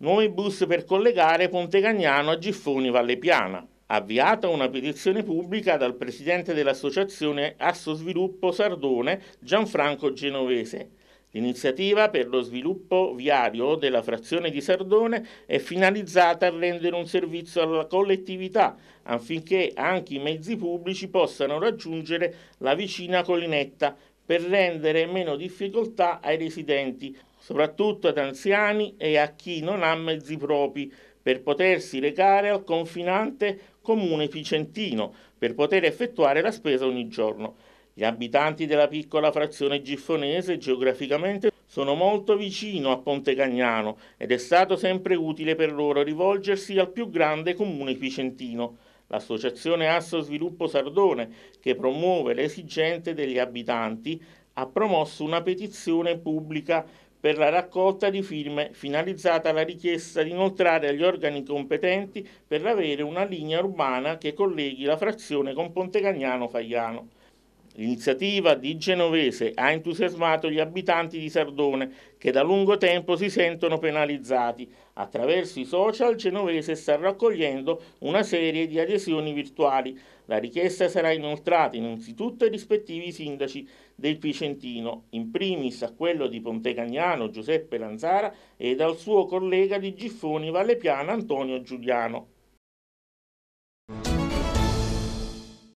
Nuovi bus per collegare Ponte Cagnano a Giffoni Valle Piana. Avviata una petizione pubblica dal presidente dell'associazione Asso Sviluppo Sardone Gianfranco Genovese. L'iniziativa per lo sviluppo viario della frazione di Sardone è finalizzata a rendere un servizio alla collettività affinché anche i mezzi pubblici possano raggiungere la vicina collinetta per rendere meno difficoltà ai residenti, soprattutto ad anziani e a chi non ha mezzi propri, per potersi recare al confinante comune picentino, per poter effettuare la spesa ogni giorno. Gli abitanti della piccola frazione giffonese geograficamente sono molto vicino a Ponte Cagnano ed è stato sempre utile per loro rivolgersi al più grande comune picentino l'associazione Asso Sviluppo Sardone, che promuove le esigenze degli abitanti, ha promosso una petizione pubblica per la raccolta di firme finalizzata alla richiesta di inoltrare agli organi competenti per avere una linea urbana che colleghi la frazione con Ponte Cagnano Fagliano. L'iniziativa di Genovese ha entusiasmato gli abitanti di Sardone che da lungo tempo si sentono penalizzati. Attraverso i social Genovese sta raccogliendo una serie di adesioni virtuali. La richiesta sarà inoltrata innanzitutto ai rispettivi sindaci del Picentino, in primis a quello di Pontecagnano Giuseppe Lanzara ed al suo collega di Giffoni Vallepiana Antonio Giuliano.